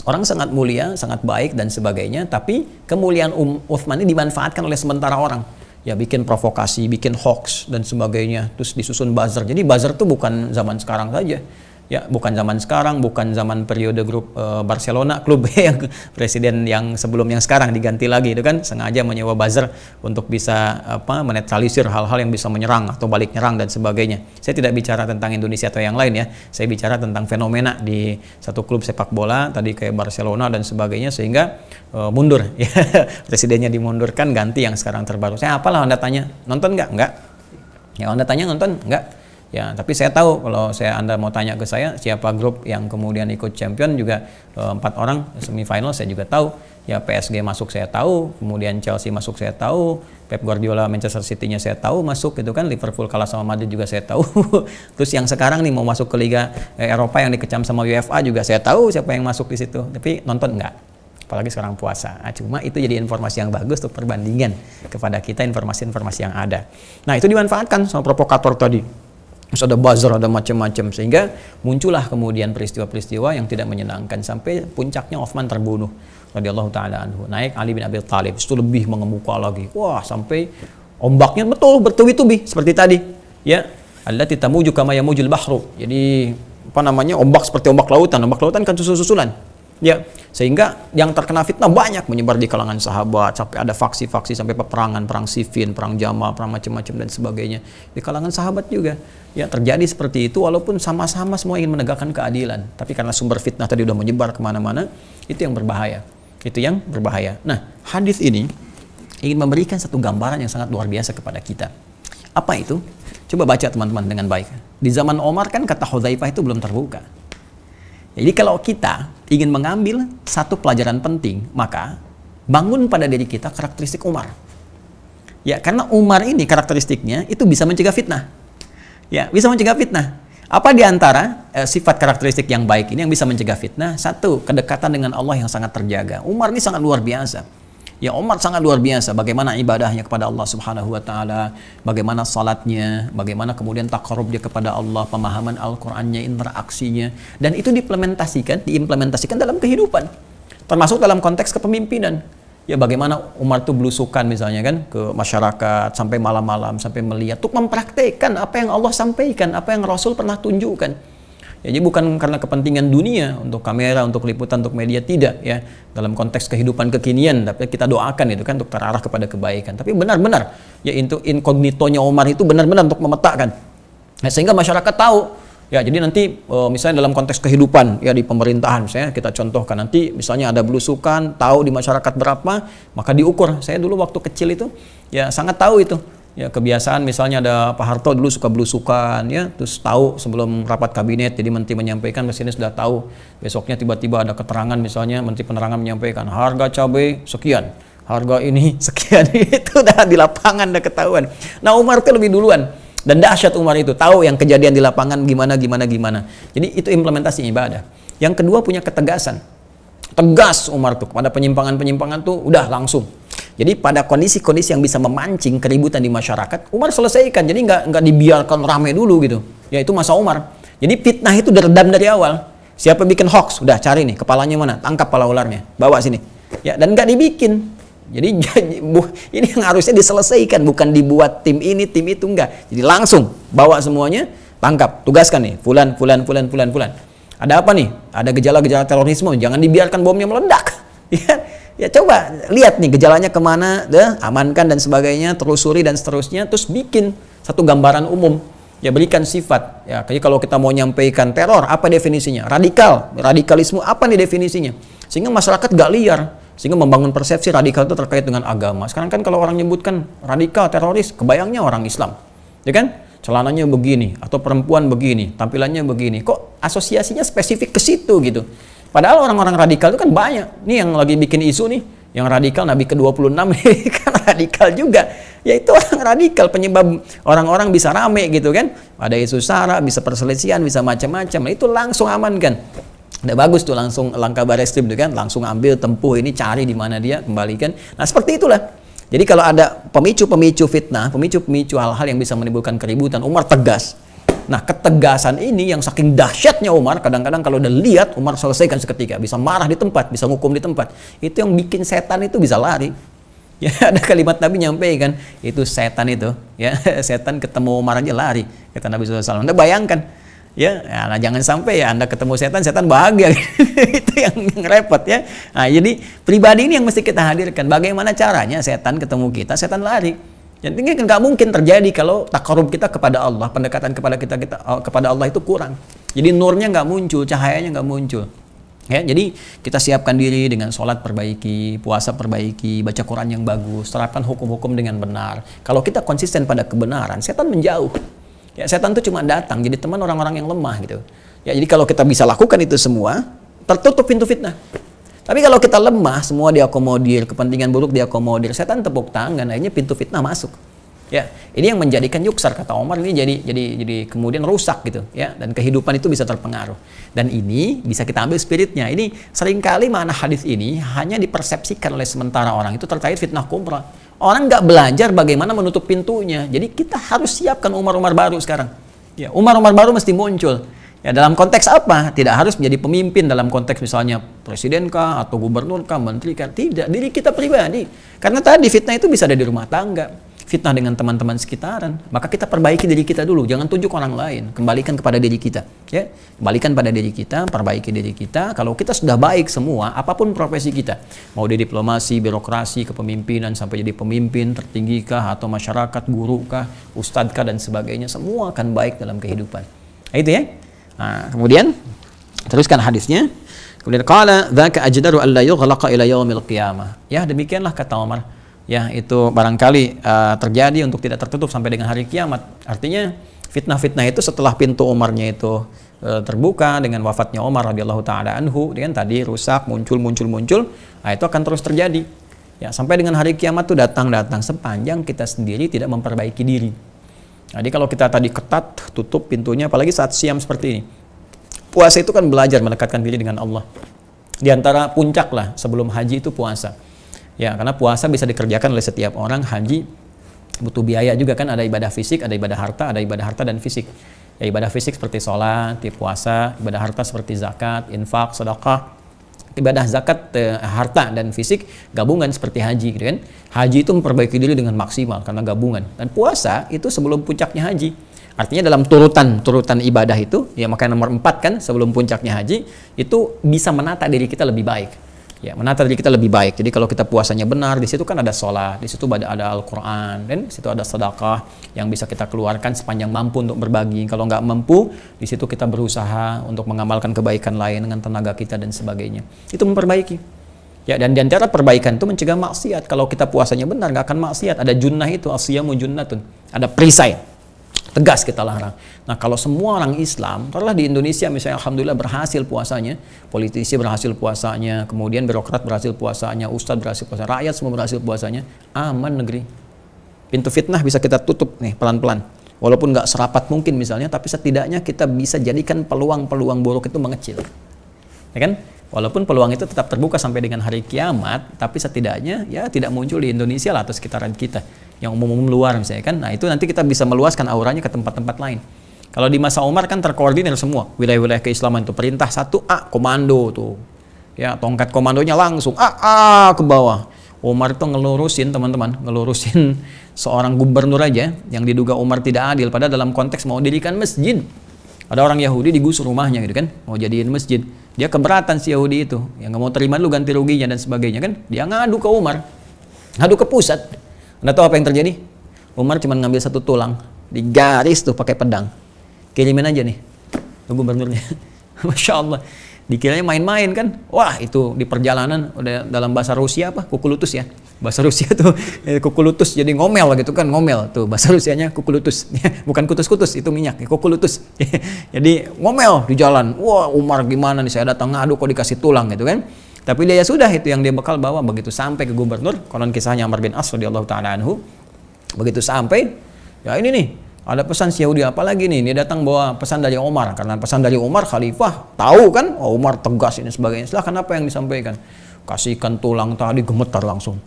orang sangat mulia, sangat baik dan sebagainya, tapi kemuliaan um, Uthman ini dimanfaatkan oleh sementara orang ya bikin provokasi, bikin hoax dan sebagainya, terus disusun buzzer. Jadi buzzer tuh bukan zaman sekarang saja ya bukan zaman sekarang, bukan zaman periode grup e, Barcelona klub yang presiden yang sebelum yang sekarang diganti lagi itu kan sengaja menyewa buzzer untuk bisa apa menetralisir hal-hal yang bisa menyerang atau balik nyerang dan sebagainya. Saya tidak bicara tentang Indonesia atau yang lain ya. Saya bicara tentang fenomena di satu klub sepak bola tadi kayak Barcelona dan sebagainya sehingga e, mundur ya. Presidennya dimundurkan ganti yang sekarang terbaru. Saya apalah Anda tanya, nonton nggak? Nggak. Ya Anda tanya nonton nggak? ya tapi saya tahu kalau saya anda mau tanya ke saya siapa grup yang kemudian ikut champion juga eh, empat orang semifinal saya juga tahu ya PSG masuk saya tahu kemudian Chelsea masuk saya tahu Pep Guardiola Manchester City-nya saya tahu masuk gitu kan Liverpool kalah sama Madrid juga saya tahu terus yang sekarang nih mau masuk ke Liga eh, Eropa yang dikecam sama UEFA juga saya tahu siapa yang masuk di situ tapi nonton enggak apalagi sekarang puasa. Nah, cuma itu jadi informasi yang bagus untuk perbandingan kepada kita informasi-informasi yang ada. Nah, itu dimanfaatkan sama provokator tadi terus ada buzzer, ada macam-macam sehingga muncullah kemudian peristiwa-peristiwa yang tidak menyenangkan sampai puncaknya Uthman terbunuh radhiyallahu taala anhu. Naik Ali bin Abi Thalib itu lebih mengemuka lagi. Wah, sampai ombaknya betul bertubi-tubi seperti tadi. Ya, allati tamuju kama yamujul bahru. Jadi apa namanya? ombak seperti ombak lautan. Ombak lautan kan susul-susulan. Ya, sehingga yang terkena fitnah banyak menyebar di kalangan sahabat sampai ada faksi-faksi sampai peperangan, perang sifin perang Jamal, perang macam-macam dan sebagainya di kalangan sahabat juga. Ya, terjadi seperti itu walaupun sama-sama semua ingin menegakkan keadilan, tapi karena sumber fitnah tadi sudah menyebar kemana-mana, itu yang berbahaya. Itu yang berbahaya. Nah, hadis ini ingin memberikan satu gambaran yang sangat luar biasa kepada kita. Apa itu? Coba baca teman-teman dengan baik. Di zaman Omar kan kata Hudzaifah itu belum terbuka. Jadi kalau kita ingin mengambil satu pelajaran penting, maka bangun pada diri kita karakteristik Umar. Ya, karena Umar ini karakteristiknya itu bisa mencegah fitnah. Ya, bisa mencegah fitnah. Apa di antara eh, sifat karakteristik yang baik ini yang bisa mencegah fitnah? Satu, kedekatan dengan Allah yang sangat terjaga. Umar ini sangat luar biasa Ya Umar sangat luar biasa bagaimana ibadahnya kepada Allah Subhanahu wa taala, bagaimana salatnya, bagaimana kemudian takarub dia kepada Allah, pemahaman Al-Qur'annya, interaksinya dan itu diimplementasikan, diimplementasikan dalam kehidupan. Termasuk dalam konteks kepemimpinan. Ya bagaimana Umar itu belusukan misalnya kan ke masyarakat sampai malam-malam sampai melihat untuk mempraktekkan apa yang Allah sampaikan, apa yang Rasul pernah tunjukkan. Ya, jadi bukan karena kepentingan dunia untuk kamera, untuk liputan, untuk media tidak ya dalam konteks kehidupan kekinian. Tapi kita doakan itu kan untuk terarah kepada kebaikan. Tapi benar-benar ya itu inkognitonya Omar itu benar-benar untuk memetakan ya, sehingga masyarakat tahu Ya, jadi nanti eh, misalnya dalam konteks kehidupan ya di pemerintahan misalnya kita contohkan nanti misalnya ada belusukan, tahu di masyarakat berapa, maka diukur. Saya dulu waktu kecil itu ya sangat tahu itu ya kebiasaan misalnya ada Pak Harto dulu suka belusukan ya terus tahu sebelum rapat kabinet jadi menteri menyampaikan ke sini sudah tahu besoknya tiba-tiba ada keterangan misalnya menteri penerangan menyampaikan harga cabai sekian harga ini sekian itu udah di lapangan udah ketahuan nah Umar itu lebih duluan dan dahsyat Umar itu tahu yang kejadian di lapangan gimana gimana gimana jadi itu implementasi ibadah yang kedua punya ketegasan tegas Umar tuh pada penyimpangan-penyimpangan tuh udah langsung jadi pada kondisi-kondisi yang bisa memancing keributan di masyarakat, Umar selesaikan. Jadi nggak nggak dibiarkan ramai dulu gitu. Ya itu masa Umar. Jadi fitnah itu diredam dari awal. Siapa bikin hoax, udah cari nih kepalanya mana, tangkap kepala ularnya, bawa sini. Ya dan nggak dibikin. Jadi ini yang harusnya diselesaikan, bukan dibuat tim ini, tim itu enggak. Jadi langsung bawa semuanya, tangkap, tugaskan nih, fulan, fulan, fulan, fulan, fulan. Ada apa nih? Ada gejala-gejala terorisme, jangan dibiarkan bomnya meledak. Ya, Ya coba lihat nih gejalanya kemana, deh, amankan dan sebagainya, telusuri dan seterusnya, terus bikin satu gambaran umum. Ya berikan sifat. Ya, jadi kalau kita mau nyampaikan teror, apa definisinya? Radikal, radikalisme apa nih definisinya? Sehingga masyarakat gak liar, sehingga membangun persepsi radikal itu terkait dengan agama. Sekarang kan kalau orang nyebutkan radikal teroris, kebayangnya orang Islam, ya kan? Celananya begini atau perempuan begini, tampilannya begini. Kok asosiasinya spesifik ke situ gitu? Padahal orang-orang radikal itu kan banyak. Nih yang lagi bikin isu nih, yang radikal Nabi ke-26 kan radikal juga. Ya itu orang radikal penyebab orang-orang bisa rame gitu kan. Ada isu sara, bisa perselisihan, bisa macam-macam. itu langsung aman kan. Nah, bagus tuh langsung langkah baris krim kan, langsung ambil tempuh ini cari di mana dia kembalikan. Nah, seperti itulah. Jadi kalau ada pemicu-pemicu fitnah, pemicu-pemicu hal-hal yang bisa menimbulkan keributan, Umar tegas Nah ketegasan ini yang saking dahsyatnya Umar, kadang-kadang kalau udah lihat Umar selesaikan seketika, bisa marah di tempat, bisa hukum di tempat. Itu yang bikin setan itu bisa lari. Ya ada kalimat Nabi nyampe kan itu setan itu, ya setan ketemu Umar aja lari kata Nabi SAW. Anda bayangkan, ya nah, jangan sampai ya anda ketemu setan setan bahagia itu yang, yang repot ya nah, jadi pribadi ini yang mesti kita hadirkan bagaimana caranya setan ketemu kita setan lari yang tinggi nggak mungkin terjadi kalau takarub kita kepada Allah, pendekatan kepada kita, kita eh, kepada Allah itu kurang. Jadi nurnya nggak muncul, cahayanya nggak muncul. Ya, jadi kita siapkan diri dengan sholat perbaiki, puasa perbaiki, baca Quran yang bagus, terapkan hukum-hukum dengan benar. Kalau kita konsisten pada kebenaran, setan menjauh. Ya, setan itu cuma datang, jadi teman orang-orang yang lemah gitu. Ya, jadi kalau kita bisa lakukan itu semua, tertutup pintu fitnah. Tapi kalau kita lemah, semua diakomodir, kepentingan buruk diakomodir, setan tepuk tangan, akhirnya pintu fitnah masuk. Ya, ini yang menjadikan yuksar kata Omar ini jadi jadi jadi kemudian rusak gitu ya dan kehidupan itu bisa terpengaruh. Dan ini bisa kita ambil spiritnya. Ini seringkali mana hadis ini hanya dipersepsikan oleh sementara orang itu terkait fitnah kumrah. Orang nggak belajar bagaimana menutup pintunya. Jadi kita harus siapkan Umar-Umar baru sekarang. Ya, Umar-Umar baru mesti muncul. Ya dalam konteks apa? Tidak harus menjadi pemimpin dalam konteks misalnya presiden kah atau gubernur kah, menteri kah, tidak. Diri kita pribadi. Karena tadi fitnah itu bisa ada di rumah tangga, fitnah dengan teman-teman sekitaran. Maka kita perbaiki diri kita dulu, jangan tunjuk orang lain. Kembalikan kepada diri kita, ya. Kembalikan pada diri kita, perbaiki diri kita. Kalau kita sudah baik semua, apapun profesi kita, mau di diplomasi, birokrasi, kepemimpinan sampai jadi pemimpin tertinggi kah atau masyarakat, guru kah, ustadz kah dan sebagainya, semua akan baik dalam kehidupan. Nah, itu ya. Ah, kemudian teruskan hadisnya. Kemudian qala dzaka ajdaru alla yughlaqa ila yaumil qiyamah. Ya, demikianlah kata Umar. Ya, itu barangkali uh, terjadi untuk tidak tertutup sampai dengan hari kiamat. Artinya fitnah-fitnah itu setelah pintu Umarnya itu uh, terbuka dengan wafatnya Umar radhiyallahu taala anhu, dengan tadi rusak, muncul muncul muncul, nah, itu akan terus terjadi. Ya, sampai dengan hari kiamat itu datang-datang sepanjang kita sendiri tidak memperbaiki diri. Jadi kalau kita tadi ketat, tutup pintunya, apalagi saat siam seperti ini. Puasa itu kan belajar mendekatkan diri dengan Allah. Di antara puncak lah sebelum haji itu puasa. Ya, karena puasa bisa dikerjakan oleh setiap orang, haji butuh biaya juga kan, ada ibadah fisik, ada ibadah harta, ada ibadah harta dan fisik. Ya, ibadah fisik seperti sholat, puasa, ibadah harta seperti zakat, infak, sedekah, ibadah zakat e, harta dan fisik gabungan seperti haji gitu kan haji itu memperbaiki diri dengan maksimal karena gabungan dan puasa itu sebelum puncaknya haji artinya dalam turutan turutan ibadah itu ya makanya nomor empat kan sebelum puncaknya haji itu bisa menata diri kita lebih baik ya menata diri kita lebih baik. Jadi kalau kita puasanya benar, di situ kan ada sholat, di situ ada, ada Al-Quran, dan di situ ada sedekah yang bisa kita keluarkan sepanjang mampu untuk berbagi. Kalau nggak mampu, di situ kita berusaha untuk mengamalkan kebaikan lain dengan tenaga kita dan sebagainya. Itu memperbaiki. Ya, dan diantara perbaikan itu mencegah maksiat. Kalau kita puasanya benar, nggak akan maksiat. Ada junnah itu, asyamu junnatun. Ada perisai. Tegas kita larang. Nah kalau semua orang Islam, kalau di Indonesia misalnya Alhamdulillah berhasil puasanya, politisi berhasil puasanya, kemudian birokrat berhasil puasanya, ustadz berhasil puasanya, rakyat semua berhasil puasanya, aman negeri. Pintu fitnah bisa kita tutup nih pelan-pelan. Walaupun nggak serapat mungkin misalnya, tapi setidaknya kita bisa jadikan peluang-peluang buruk itu mengecil. Ya kan? Walaupun peluang itu tetap terbuka sampai dengan hari kiamat, tapi setidaknya ya tidak muncul di Indonesia lah atau sekitaran kita yang umum-umum luar misalnya kan. Nah itu nanti kita bisa meluaskan auranya ke tempat-tempat lain. Kalau di masa Umar kan terkoordinir semua wilayah-wilayah keislaman itu perintah satu A komando tuh. Ya, tongkat komandonya langsung A A ke bawah. Umar tuh ngelurusin teman-teman, ngelurusin seorang gubernur aja yang diduga Umar tidak adil pada dalam konteks mau dirikan masjid. Ada orang Yahudi digusur rumahnya gitu kan, mau jadiin masjid. Dia keberatan si Yahudi itu, yang nggak mau terima lu ganti ruginya dan sebagainya kan. Dia ngadu ke Umar, ngadu ke pusat. Anda nah, tahu apa yang terjadi? Umar cuma ngambil satu tulang, digaris tuh pakai pedang. Kirimin aja nih ke gubernurnya. Masya Allah. Dikiranya main-main kan. Wah itu di perjalanan udah dalam bahasa Rusia apa? Kukulutus ya. Bahasa Rusia tuh eh, kukulutus jadi ngomel gitu kan ngomel tuh bahasa Rusianya kukulutus bukan kutus-kutus itu minyak ya, kukulutus jadi ngomel di jalan wah Umar gimana nih saya datang ngadu kok dikasih tulang gitu kan tapi dia ya sudah itu yang dia bekal bawa begitu sampai ke gubernur, konon kisahnya Amr bin As Allah taala anhu. Begitu sampai, ya ini nih, ada pesan si Yahudi apa lagi nih? Dia datang bawa pesan dari Umar karena pesan dari Umar khalifah tahu kan? Oh, Umar tegas ini sebagainya. Silahkan apa yang disampaikan? Kasihkan tulang tadi gemetar langsung.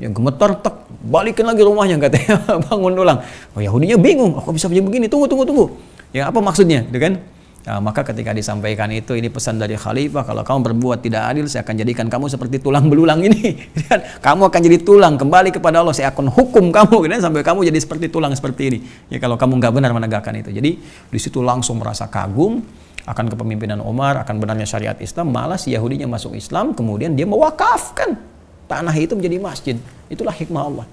Yang gemetar tek balikin lagi rumahnya katanya bangun tulang. Oh Yahudinya bingung, aku bisa begini? Tunggu tunggu tunggu. Ya apa maksudnya? Gitu kan? Ya, maka ketika disampaikan itu ini pesan dari khalifah kalau kamu berbuat tidak adil saya akan jadikan kamu seperti tulang belulang ini kamu akan jadi tulang kembali kepada Allah saya akan hukum kamu gitu, sampai kamu jadi seperti tulang seperti ini ya kalau kamu nggak benar menegakkan itu jadi di situ langsung merasa kagum akan kepemimpinan Umar akan benarnya syariat Islam malah si Yahudinya masuk Islam kemudian dia mewakafkan tanah itu menjadi masjid itulah hikmah Allah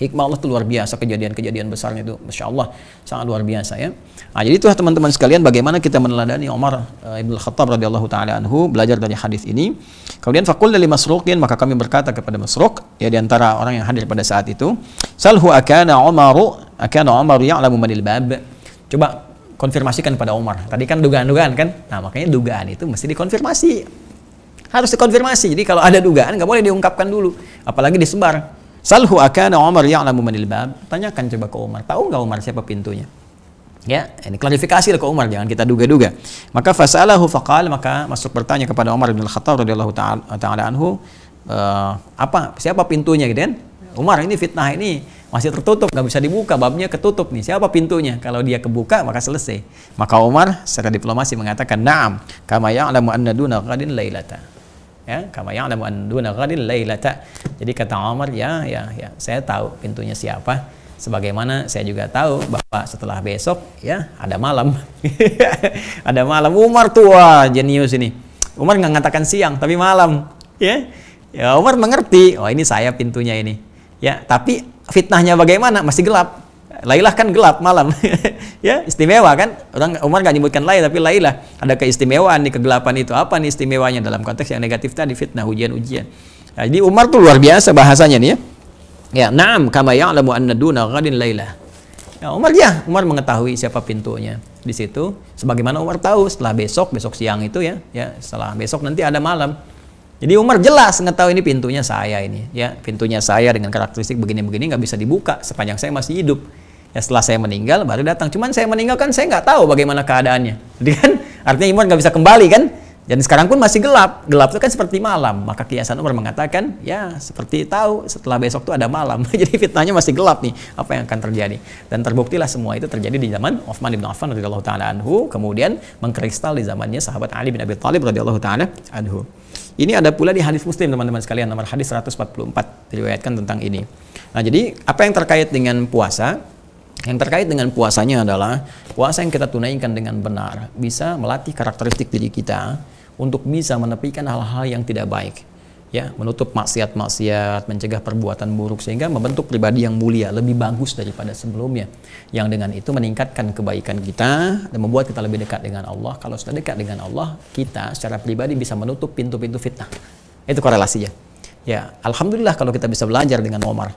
Hikmah Allah itu luar biasa kejadian-kejadian besarnya itu, masya Allah sangat luar biasa ya. Nah, jadi itu teman-teman sekalian bagaimana kita meneladani Umar uh, ibn Khattab radhiyallahu taala anhu belajar dari hadis ini. Kemudian fakul dari Masruqin maka kami berkata kepada Masruq ya diantara orang yang hadir pada saat itu, salhu akana Umaru akana Umaru ya'lamu manil bab. Coba konfirmasikan pada Umar. Tadi kan dugaan-dugaan kan? Nah, makanya dugaan itu mesti dikonfirmasi harus dikonfirmasi. Jadi kalau ada dugaan nggak boleh diungkapkan dulu, apalagi disebar. Salhu akana Umar ya'lamu manil bab. Tanyakan coba ke Umar, tahu nggak Umar siapa pintunya? Ya, ini klarifikasi ke Umar, jangan kita duga-duga. Maka fasalahu faqal, maka masuk bertanya kepada Umar bin Khattab radhiyallahu taala anhu, e, apa siapa pintunya gitu kan? Umar ini fitnah ini masih tertutup, nggak bisa dibuka, babnya ketutup nih. Siapa pintunya? Kalau dia kebuka maka selesai. Maka Umar secara diplomasi mengatakan, "Na'am, kama ya'lamu anna duna qadin lailata." ya kama ya'lamu an duna ghadil lailata jadi kata Umar ya ya ya saya tahu pintunya siapa sebagaimana saya juga tahu bahwa setelah besok ya ada malam ada malam Umar tua jenius ini Umar nggak ngatakan siang tapi malam ya ya Umar mengerti oh ini saya pintunya ini ya tapi fitnahnya bagaimana masih gelap Lailah kan gelap malam. ya, istimewa kan? Orang Umar nggak nyebutkan Lailah tapi Lailah. Ada keistimewaan di kegelapan itu. Apa nih istimewanya dalam konteks yang negatif tadi fitnah, ujian-ujian. Nah, jadi Umar tuh luar biasa bahasanya nih ya. Ya, na'am kama ya'lamu anna duna ghadin Lailah. Ya, Umar ya, Umar mengetahui siapa pintunya di situ. Sebagaimana Umar tahu setelah besok, besok siang itu ya, ya setelah besok nanti ada malam. Jadi Umar jelas mengetahui ini pintunya saya ini, ya pintunya saya dengan karakteristik begini-begini nggak bisa dibuka sepanjang saya masih hidup ya setelah saya meninggal baru datang cuman saya meninggal kan saya nggak tahu bagaimana keadaannya jadi kan artinya iman nggak bisa kembali kan Jadi sekarang pun masih gelap gelap itu kan seperti malam maka kiasan Umar mengatakan ya seperti tahu setelah besok itu ada malam jadi fitnahnya masih gelap nih apa yang akan terjadi dan terbuktilah semua itu terjadi di zaman Uthman bin Affan radhiyallahu taala anhu kemudian mengkristal di zamannya sahabat Ali bin Abi Thalib radhiyallahu taala anhu ini ada pula di hadis Muslim teman-teman sekalian nomor hadis 144 diriwayatkan tentang ini. Nah, jadi apa yang terkait dengan puasa yang terkait dengan puasanya adalah puasa yang kita tunaikan dengan benar bisa melatih karakteristik diri kita untuk bisa menepikan hal-hal yang tidak baik. Ya, menutup maksiat-maksiat, mencegah perbuatan buruk sehingga membentuk pribadi yang mulia, lebih bagus daripada sebelumnya. Yang dengan itu meningkatkan kebaikan kita dan membuat kita lebih dekat dengan Allah. Kalau sudah dekat dengan Allah, kita secara pribadi bisa menutup pintu-pintu fitnah. Itu korelasinya. Ya, alhamdulillah kalau kita bisa belajar dengan Omar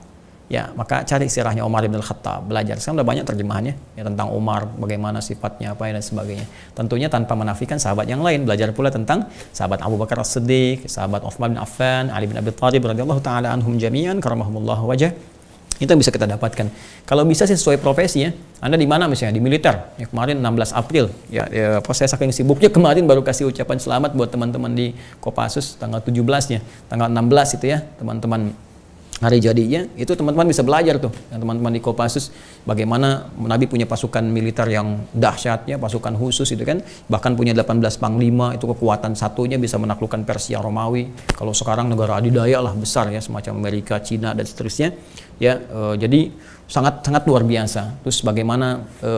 Ya, maka cari sirahnya Umar bin Khattab, belajar. Sekarang sudah banyak terjemahannya ya tentang Umar, bagaimana sifatnya apa ya, dan sebagainya. Tentunya tanpa menafikan sahabat yang lain, belajar pula tentang sahabat Abu Bakar As-Siddiq, sahabat Uthman bin Affan, Ali bin Abi Thalib radhiyallahu taala anhum jami'an karamahumullah wajah itu yang bisa kita dapatkan. Kalau bisa sih sesuai profesi ya. Anda di mana misalnya? Di militer. Ya, kemarin 16 April. Ya, ya apa saya saking sibuknya kemarin baru kasih ucapan selamat buat teman-teman di Kopassus tanggal 17 nya Tanggal 16 itu ya, teman-teman hari jadinya itu teman-teman bisa belajar tuh teman-teman di Kopassus bagaimana Nabi punya pasukan militer yang dahsyatnya pasukan khusus itu kan bahkan punya 18 panglima itu kekuatan satunya bisa menaklukkan Persia Romawi kalau sekarang negara adidaya lah besar ya semacam Amerika Cina dan seterusnya ya e, jadi sangat sangat luar biasa terus bagaimana e,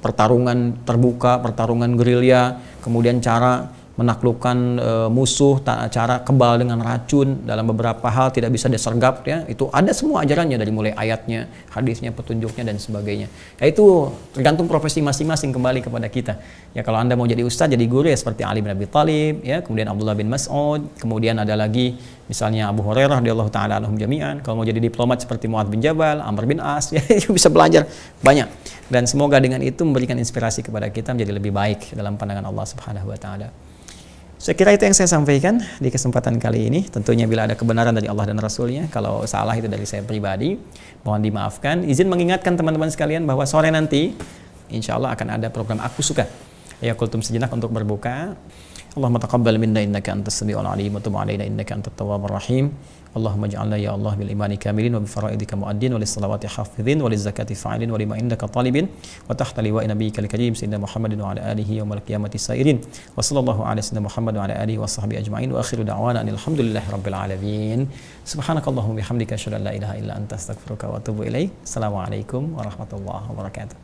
pertarungan terbuka pertarungan gerilya kemudian cara menaklukkan e, musuh, cara kebal dengan racun dalam beberapa hal tidak bisa disergap ya. Itu ada semua ajarannya dari mulai ayatnya, hadisnya, petunjuknya dan sebagainya. Ya itu tergantung profesi masing-masing kembali kepada kita. Ya kalau Anda mau jadi ustaz, jadi guru ya seperti Ali bin Abi Thalib ya, kemudian Abdullah bin Mas'ud, kemudian ada lagi misalnya Abu Hurairah allah taala anhum jami'an. Kalau mau jadi diplomat seperti Muad bin Jabal, Amr bin As ya bisa belajar banyak. Dan semoga dengan itu memberikan inspirasi kepada kita menjadi lebih baik dalam pandangan Allah Subhanahu wa taala. Saya kira itu yang saya sampaikan di kesempatan kali ini. Tentunya bila ada kebenaran dari Allah dan Rasulnya, kalau salah itu dari saya pribadi, mohon dimaafkan. Izin mengingatkan teman-teman sekalian bahwa sore nanti, insya Allah akan ada program Aku Suka. Ya kultum sejenak untuk berbuka. Allahumma taqabbal minna innaka antas sami'ul alim wa tub alaina innaka antat tawwabur rahim. اللهم اجعلنا يا الله بالإيمان كاملين وبفرائضك مؤدين وللصلوات حافظين وللزكاة فاعلين ولما عندك طالب وتحت لواء نبيك الكريم سيدنا محمد وعلى آله يوم القيامة سائرين وصلى الله على سيدنا محمد وعلى آله وصحبه أجمعين وآخر دعوانا أن الحمد لله رب العالمين سبحانك اللهم وبحمدك أشهد أن لا إله إلا أنت أستغفرك وأتوب إليك السلام عليكم ورحمة الله وبركاته